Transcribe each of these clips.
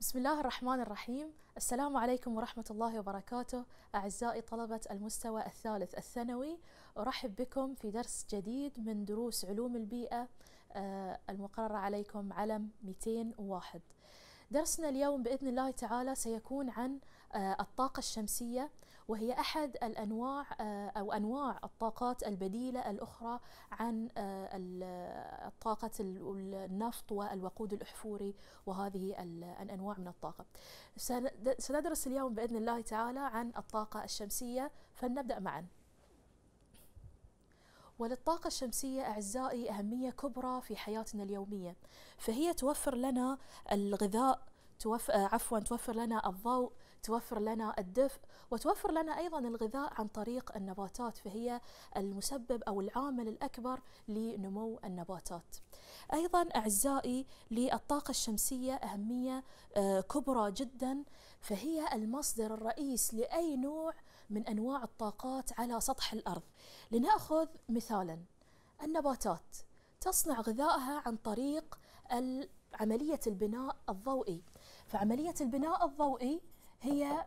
بسم الله الرحمن الرحيم السلام عليكم ورحمة الله وبركاته أعزائي طلبة المستوى الثالث الثانوي أرحب بكم في درس جديد من دروس علوم البيئة آه، المقررة عليكم علم 201 درسنا اليوم بإذن الله تعالى سيكون عن آه، الطاقة الشمسية وهي أحد الأنواع آه، أو أنواع الطاقات البديلة الأخرى عن آه، آه، طاقة النفط والوقود الأحفوري وهذه الأنواع من الطاقة سندرس اليوم بإذن الله تعالى عن الطاقة الشمسية فلنبدأ معاً وللطاقة الشمسية أعزائي أهمية كبرى في حياتنا اليومية فهي توفر لنا الغذاء توفر عفوا توفر لنا الضوء توفر لنا الدفء وتوفر لنا أيضا الغذاء عن طريق النباتات فهي المسبب أو العامل الأكبر لنمو النباتات أيضا أعزائي للطاقة الشمسية أهمية آه، كبرى جدا فهي المصدر الرئيس لأي نوع من أنواع الطاقات على سطح الأرض لنأخذ مثالا النباتات تصنع غذائها عن طريق عملية البناء الضوئي فعملية البناء الضوئي هي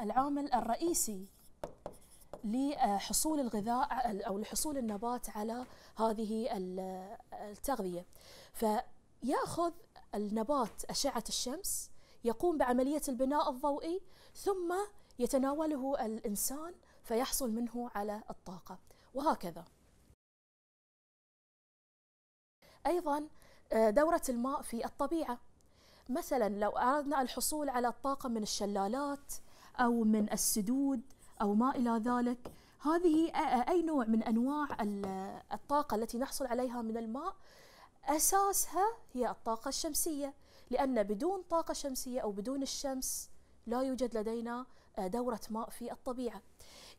العامل الرئيسي لحصول الغذاء او لحصول النبات على هذه التغذيه فياخذ النبات اشعه الشمس يقوم بعمليه البناء الضوئي ثم يتناوله الانسان فيحصل منه على الطاقه وهكذا ايضا آه، دوره الماء في الطبيعه مثلا لو أردنا الحصول على الطاقة من الشلالات أو من السدود أو ما إلى ذلك هذه أي نوع من أنواع الطاقة التي نحصل عليها من الماء أساسها هي الطاقة الشمسية لأن بدون طاقة شمسية أو بدون الشمس لا يوجد لدينا آه، دورة ماء في الطبيعة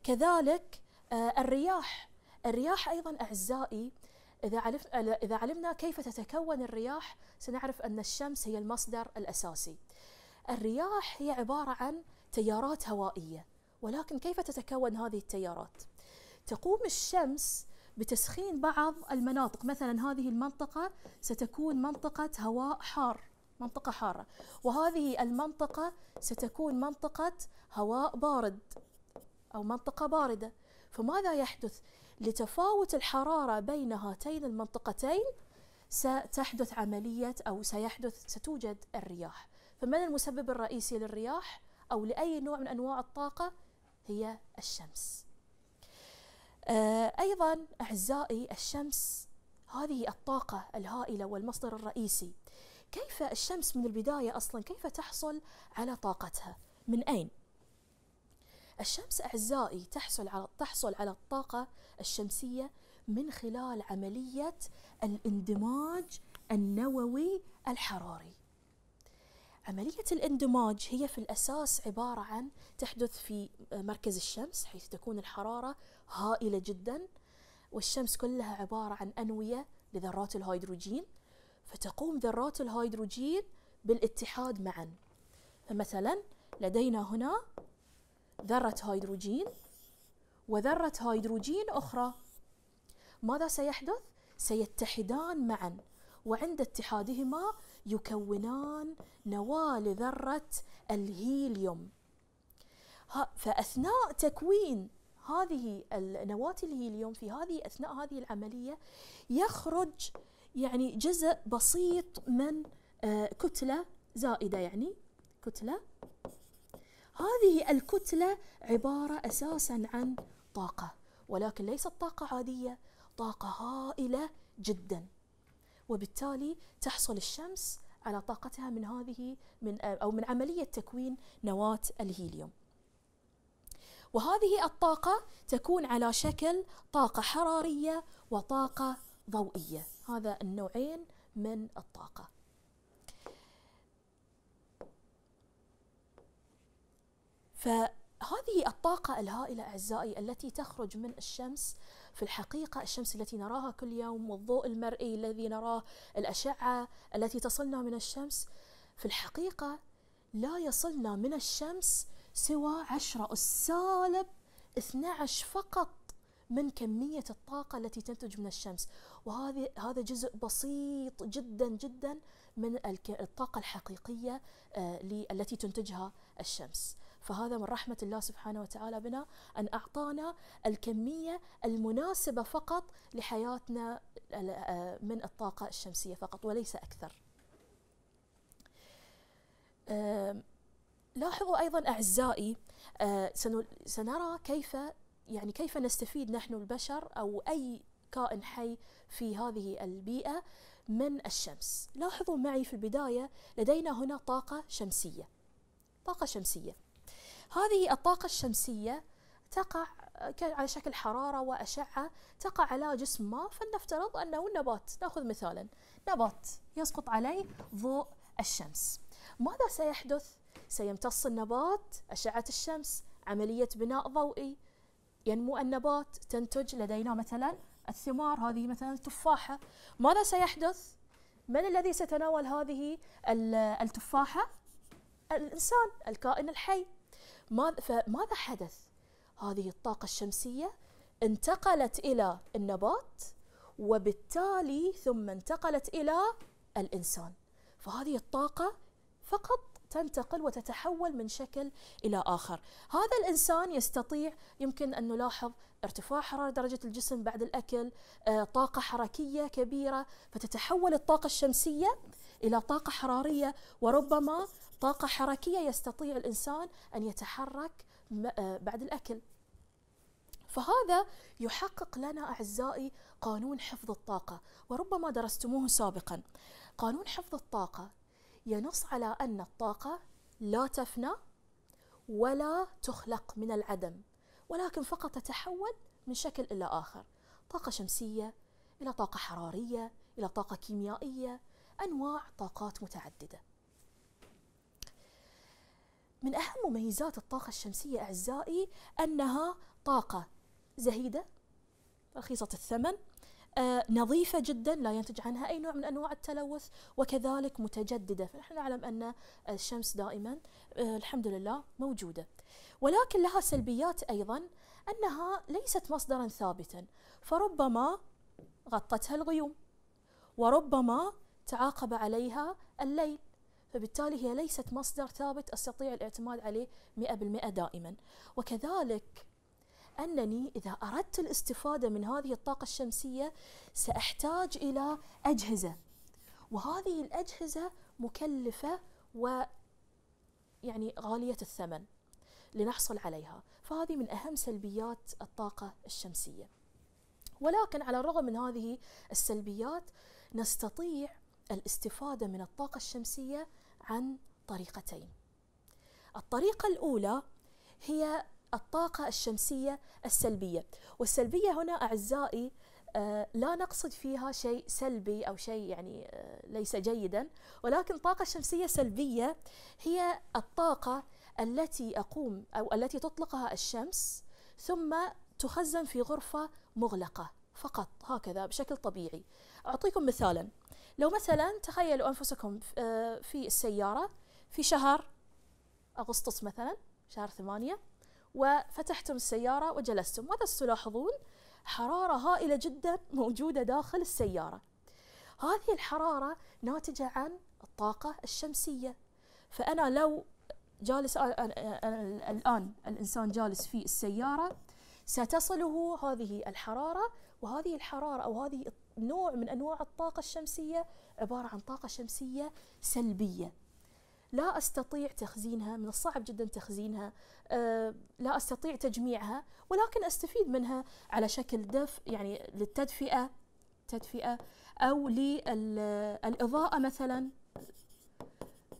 كذلك آه، الرياح الرياح أيضا أعزائي إذا, علف... إذا علمنا كيف تتكون الرياح سنعرف أن الشمس هي المصدر الأساسي الرياح هي عبارة عن تيارات هوائية ولكن كيف تتكون هذه التيارات؟ تقوم الشمس بتسخين بعض المناطق مثلا هذه المنطقة ستكون منطقة هواء حار منطقة حارة وهذه المنطقة ستكون منطقة هواء بارد أو منطقة باردة فماذا يحدث؟ لتفاوت الحرارة بين هاتين المنطقتين ستحدث عملية أو سيحدث ستوجد الرياح فمن المسبب الرئيسي للرياح أو لأي نوع من أنواع الطاقة هي الشمس آه، أيضا أعزائي الشمس هذه الطاقة الهائلة والمصدر الرئيسي كيف الشمس من البداية أصلا كيف تحصل على طاقتها من أين الشمس أعزائي تحصل على تحصل على الطاقة الشمسية من خلال عملية الاندماج النووي الحراري. عملية الاندماج هي في الأساس عبارة عن تحدث في مركز الشمس حيث تكون الحرارة هائلة جدا والشمس كلها عبارة عن أنوية لذرات الهيدروجين فتقوم ذرات الهيدروجين بالاتحاد معا فمثلا لدينا هنا ذرة هيدروجين وذرة هيدروجين أخرى ماذا سيحدث؟ سيتحدان معا وعند اتحادهما يكونان نواة لذرة الهيليوم فأثناء تكوين هذه النواة الهيليوم في هذه أثناء هذه العملية يخرج يعني جزء بسيط من آه، كتلة زائدة يعني كتلة هذه الكتلة عبارة أساسا عن طاقة ولكن ليست طاقة عادية طاقة هائلة جدا وبالتالي تحصل الشمس على طاقتها من هذه من أو من عملية تكوين نواة الهيليوم وهذه الطاقة تكون على شكل طاقة حرارية وطاقة ضوئية هذا النوعين من الطاقة فهذه الطاقة الهائلة أعزائي التي تخرج من الشمس في الحقيقة الشمس التي نراها كل يوم والضوء المرئي الذي نراه الأشعة التي تصلنا من الشمس في الحقيقة لا يصلنا من الشمس سوى عشرة السالب 12 فقط من كمية الطاقة التي تنتج من الشمس وهذا هذا جزء بسيط جدا جدا من الطاقة الحقيقية آه، التي تنتجها الشمس فهذا من رحمة الله سبحانه وتعالى بنا أن أعطانا الكمية المناسبة فقط لحياتنا آه، من الطاقة الشمسية فقط وليس أكثر لاحظوا أيضا أعزائي آه، سنرى كيف يعني كيف نستفيد نحن البشر أو أي كائن حي في هذه البيئة من الشمس لاحظوا معي في البداية لدينا هنا طاقة شمسية طاقة شمسية هذه الطاقة الشمسية تقع آه، على شكل حرارة وأشعة تقع على جسم ما فلنفترض أنه النبات نأخذ مثالا نبات يسقط عليه ضوء الشمس ماذا سيحدث؟ سيمتص النبات أشعة الشمس عملية بناء ضوئي ينمو النبات تنتج لدينا مثلا الثمار هذه مثلا التفاحة ماذا سيحدث؟ من الذي سيتناول هذه التفاحة؟ الإنسان الكائن الحي فماذا حدث هذه الطاقه الشمسيه انتقلت الى النبات وبالتالي ثم انتقلت الى الانسان فهذه الطاقه فقط تنتقل وتتحول من شكل الى اخر هذا الانسان يستطيع يمكن ان نلاحظ ارتفاع حراره درجه الجسم بعد الاكل آه، طاقه حركيه كبيره فتتحول الطاقه الشمسيه الى طاقه حراريه وربما طاقة حركية يستطيع الإنسان أن يتحرك آه، بعد الأكل فهذا يحقق لنا أعزائي قانون حفظ الطاقة وربما درستموه سابقا قانون حفظ الطاقة ينص على أن الطاقة لا تفنى ولا تخلق من العدم ولكن فقط تتحول من شكل إلى آخر طاقة شمسية إلى طاقة حرارية إلى طاقة كيميائية أنواع طاقات متعددة من أهم مميزات الطاقة الشمسية أعزائي أنها طاقة زهيدة رخيصة الثمن آه، نظيفة جدا لا ينتج عنها أي نوع من أنواع التلوث وكذلك متجددة فنحن نعلم أن الشمس دائما آه، الحمد لله موجودة ولكن لها سلبيات أيضا أنها ليست مصدرا ثابتا فربما غطتها الغيوم وربما تعاقب عليها الليل فبالتالي هي ليست مصدر ثابت أستطيع الاعتماد عليه 100% دائما وكذلك أنني إذا أردت الاستفادة من هذه الطاقة الشمسية سأحتاج إلى أجهزة وهذه الأجهزة مكلفة و يعني غالية الثمن لنحصل عليها فهذه من أهم سلبيات الطاقة الشمسية ولكن على الرغم من هذه السلبيات نستطيع الاستفادة من الطاقة الشمسية عن طريقتين الطريقة الأولى هي الطاقة الشمسية السلبية والسلبية هنا أعزائي آه، لا نقصد فيها شيء سلبي أو شيء يعني آه، ليس جيدا ولكن طاقه شمسيه سلبيه هي الطاقة التي أقوم أو التي تطلقها الشمس ثم تخزن في غرفة مغلقة فقط هكذا بشكل طبيعي أعطيكم مثالا لو مثلا تخيلوا أنفسكم آه، في السيارة في شهر أغسطس مثلا شهر ثمانية وفتحتم السيارة وجلستم ماذا تلاحظون حرارة هائلة جدا موجودة داخل السيارة هذه الحرارة ناتجة عن الطاقة الشمسية فأنا لو جالس الآن الإنسان جالس في السيارة ستصله هذه الحرارة وهذه الحرارة أو هذه الطاقة نوع من انواع الطاقه الشمسيه عباره عن طاقه شمسيه سلبيه لا استطيع تخزينها من الصعب جدا تخزينها آه، لا استطيع تجميعها ولكن استفيد منها على شكل دف يعني للتدفئه تدفئه او للاضاءه مثلا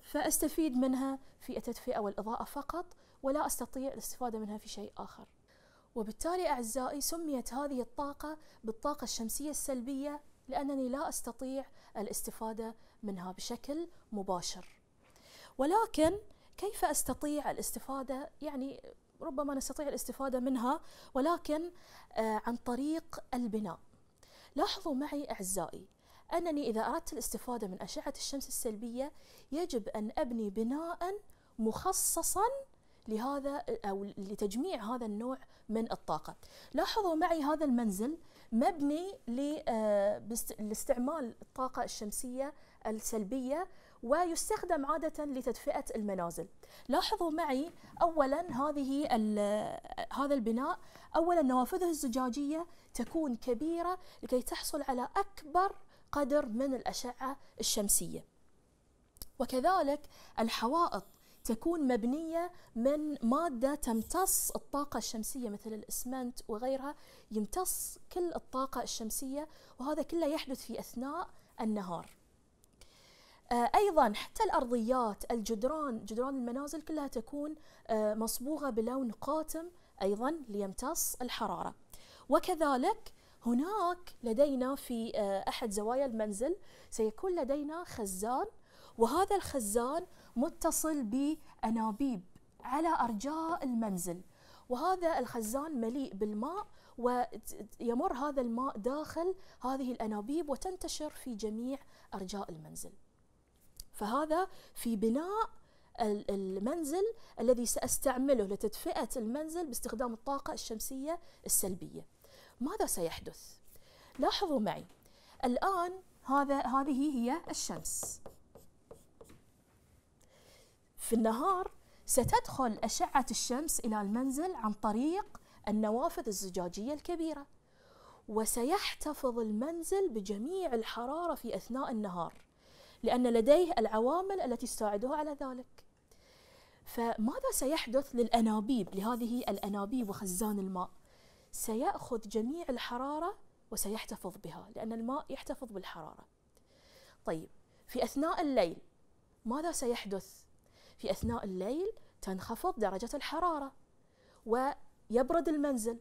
فاستفيد منها في التدفئه والاضاءه فقط ولا استطيع الاستفاده منها في شيء اخر وبالتالي أعزائي سميت هذه الطاقة بالطاقة الشمسية السلبية لأنني لا أستطيع الاستفادة منها بشكل مباشر ولكن كيف أستطيع الاستفادة يعني ربما نستطيع الاستفادة منها ولكن آه، عن طريق البناء لاحظوا معي أعزائي أنني إذا أردت الاستفادة من أشعة الشمس السلبية يجب أن أبني بناء مخصصاً لهذا أو لتجميع هذا النوع من الطاقة لاحظوا معي هذا المنزل مبني آه، لاستعمال الطاقة الشمسية السلبية ويستخدم عادة لتدفئة المنازل لاحظوا معي أولا هذه هذا البناء أولا نوافذه الزجاجية تكون كبيرة لكي تحصل على أكبر قدر من الأشعة الشمسية وكذلك الحوائط تكون مبنية من مادة تمتص الطاقة الشمسية مثل الإسمنت وغيرها يمتص كل الطاقة الشمسية وهذا كله يحدث في أثناء النهار آه، أيضا حتى الأرضيات الجدران جدران المنازل كلها تكون آه، مصبوغة بلون قاتم أيضا ليمتص الحرارة وكذلك هناك لدينا في آه، أحد زوايا المنزل سيكون لدينا خزان وهذا الخزان متصل بأنابيب على أرجاء المنزل وهذا الخزان مليء بالماء ويمر هذا الماء داخل هذه الأنابيب وتنتشر في جميع أرجاء المنزل فهذا في بناء المنزل الذي سأستعمله لتدفئة المنزل باستخدام الطاقة الشمسية السلبية ماذا سيحدث؟ لاحظوا معي الآن هذا هذه هي الشمس في النهار ستدخل أشعة الشمس إلى المنزل عن طريق النوافذ الزجاجية الكبيرة وسيحتفظ المنزل بجميع الحرارة في أثناء النهار لأن لديه العوامل التي تساعده على ذلك فماذا سيحدث للأنابيب لهذه الأنابيب وخزان الماء سيأخذ جميع الحرارة وسيحتفظ بها لأن الماء يحتفظ بالحرارة طيب في أثناء الليل ماذا سيحدث في أثناء الليل تنخفض درجة الحرارة ويبرد المنزل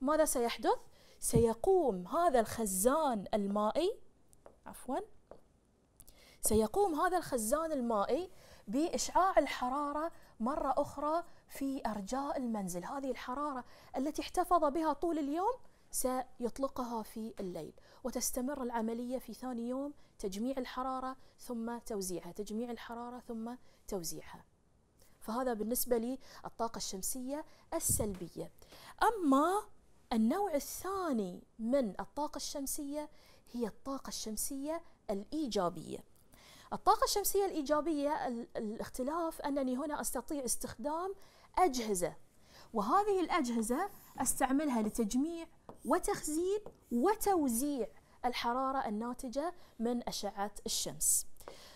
ماذا سيحدث؟ سيقوم هذا الخزان المائي عفوا سيقوم هذا الخزان المائي بإشعاع الحرارة مرة أخرى في أرجاء المنزل هذه الحرارة التي احتفظ بها طول اليوم سيطلقها في الليل وتستمر العملية في ثاني يوم تجميع الحرارة ثم توزيعها تجميع الحرارة ثم توزيعها فهذا بالنسبة للطاقة الشمسية السلبية أما النوع الثاني من الطاقة الشمسية هي الطاقة الشمسية الإيجابية الطاقة الشمسية الإيجابية الاختلاف أنني هنا أستطيع استخدام أجهزة وهذه الأجهزة أستعملها لتجميع وتخزين وتوزيع الحرارة الناتجة من أشعة الشمس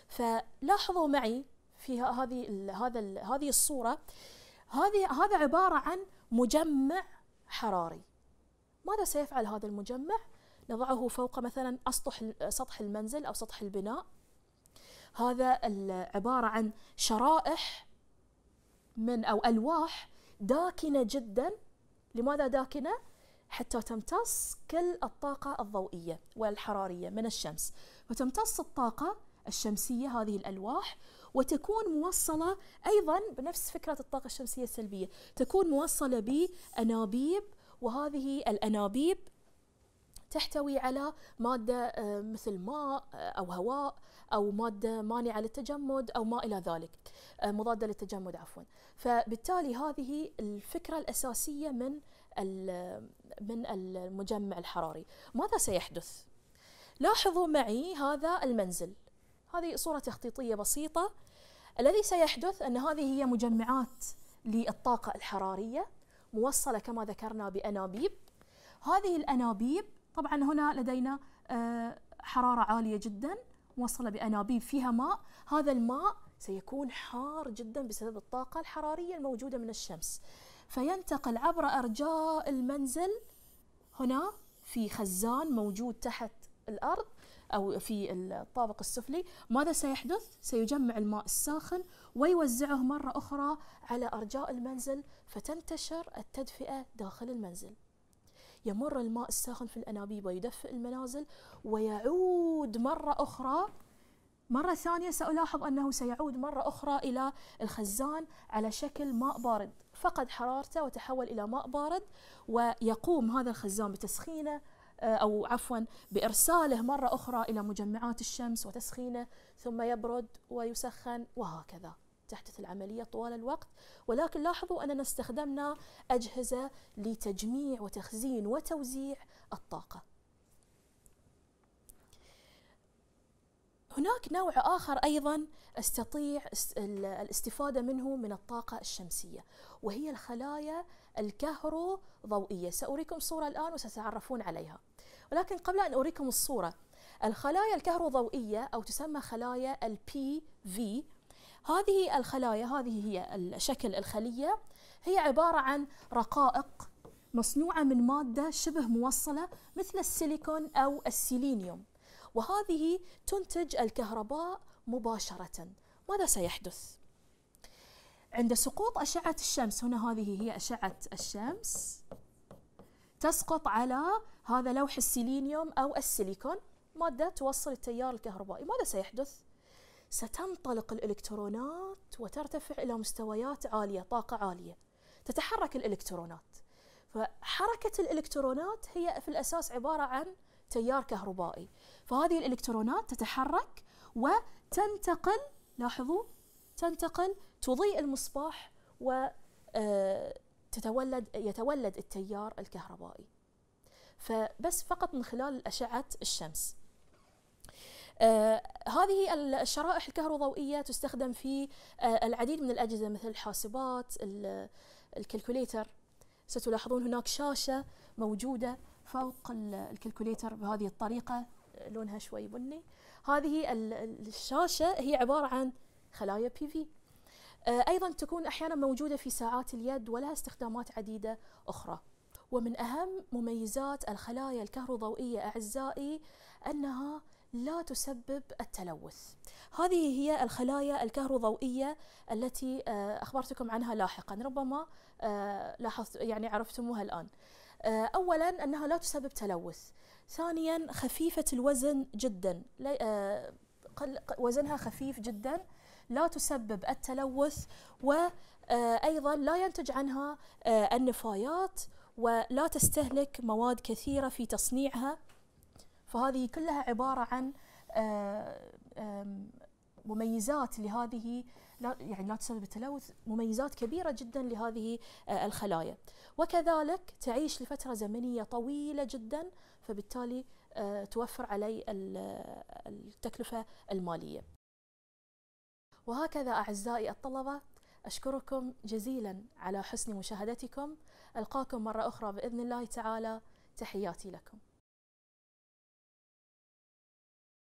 فلاحظوا معي في هذه هذا هذه الصورة هذه هذا عبارة عن مجمع حراري ماذا سيفعل هذا المجمع؟ نضعه فوق مثلا أسطح سطح المنزل أو سطح البناء هذا عبارة عن شرائح من أو ألواح داكنة جدا لماذا داكنة؟ حتى تمتص كل الطاقة الضوئية والحرارية من الشمس وتمتص الطاقة الشمسية هذه الألواح وتكون موصلة أيضا بنفس فكرة الطاقة الشمسية السلبية تكون موصلة بأنابيب وهذه الأنابيب تحتوي على مادة آه، مثل ماء آه، أو هواء أو مادة مانعة للتجمد أو ما إلى ذلك آه، مضادة للتجمد عفوا فبالتالي هذه الفكرة الأساسية من من المجمع الحراري ماذا سيحدث لاحظوا معي هذا المنزل هذه صورة تخطيطية بسيطة الذي سيحدث أن هذه هي مجمعات للطاقة الحرارية موصلة كما ذكرنا بأنابيب هذه الأنابيب طبعا هنا لدينا آه، حرارة عالية جدا موصلة بأنابيب فيها ماء هذا الماء سيكون حار جدا بسبب الطاقة الحرارية الموجودة من الشمس فينتقل عبر أرجاء المنزل هنا في خزان موجود تحت الأرض أو في الطابق السفلي ماذا سيحدث؟ سيجمع الماء الساخن ويوزعه مرة أخرى على أرجاء المنزل فتنتشر التدفئة داخل المنزل يمر الماء الساخن في الأنابيب ويدفئ المنازل ويعود مرة أخرى مرة ثانية سألاحظ أنه سيعود مرة أخرى إلى الخزان على شكل ماء بارد فقد حرارته وتحول إلى ماء بارد ويقوم هذا الخزان بتسخينه آه، أو عفوا بإرساله مرة أخرى إلى مجمعات الشمس وتسخينه ثم يبرد ويسخن وهكذا تحدث العملية طوال الوقت ولكن لاحظوا أننا استخدمنا أجهزة لتجميع وتخزين وتوزيع الطاقة هناك نوع آخر أيضا استطيع الاستفادة منه من الطاقة الشمسية وهي الخلايا الكهروضوئية سأريكم صورة الآن وستتعرفون عليها ولكن قبل أن أريكم الصورة الخلايا الكهروضوئية أو تسمى خلايا ال PV هذه الخلايا هذه هي شكل الخلية هي عبارة عن رقائق مصنوعة من مادة شبه موصلة مثل السيليكون أو السيلينيوم وهذه تنتج الكهرباء مباشرة ماذا سيحدث؟ عند سقوط أشعة الشمس هنا هذه هي أشعة الشمس تسقط على هذا لوح السيلينيوم أو السيليكون مادة توصل التيار الكهربائي ماذا سيحدث؟ ستنطلق الإلكترونات وترتفع إلى مستويات عالية طاقة عالية تتحرك الإلكترونات فحركة الإلكترونات هي في الأساس عبارة عن تيار كهربائي فهذه الإلكترونات تتحرك وتنتقل لاحظوا تنتقل تضيء المصباح و آه، تتولد يتولد التيار الكهربائي فبس فقط من خلال أشعة الشمس آه هذه الشرائح الكهروضوئية تستخدم في آه العديد من الأجهزة مثل الحاسبات الكالكوليتر ستلاحظون هناك شاشة موجودة فوق الكالكوليتر بهذه الطريقة لونها شوي بني هذه الشاشه هي عباره عن خلايا بي في آه، ايضا تكون احيانا موجوده في ساعات اليد ولها استخدامات عديده اخرى ومن اهم مميزات الخلايا الكهروضوئيه اعزائي انها لا تسبب التلوث. هذه هي الخلايا الكهروضوئيه التي آه، اخبرتكم عنها لاحقا، ربما آه، لاحظت يعني عرفتموها الان. اولا انها لا تسبب تلوث، ثانيا خفيفة الوزن جدا آه، وزنها خفيف جدا لا تسبب التلوث وأيضا آه، لا ينتج عنها آه، النفايات ولا تستهلك مواد كثيرة في تصنيعها فهذه كلها عبارة عن مميزات لهذه يعني لا تسبب التلوث مميزات كبيره جدا لهذه آه، الخلايا وكذلك تعيش لفتره زمنيه طويله جدا فبالتالي آه، توفر علي آه، التكلفه الماليه وهكذا اعزائي الطلبه اشكركم جزيلا على حسن مشاهدتكم القاكم مره اخرى باذن الله تعالى تحياتي لكم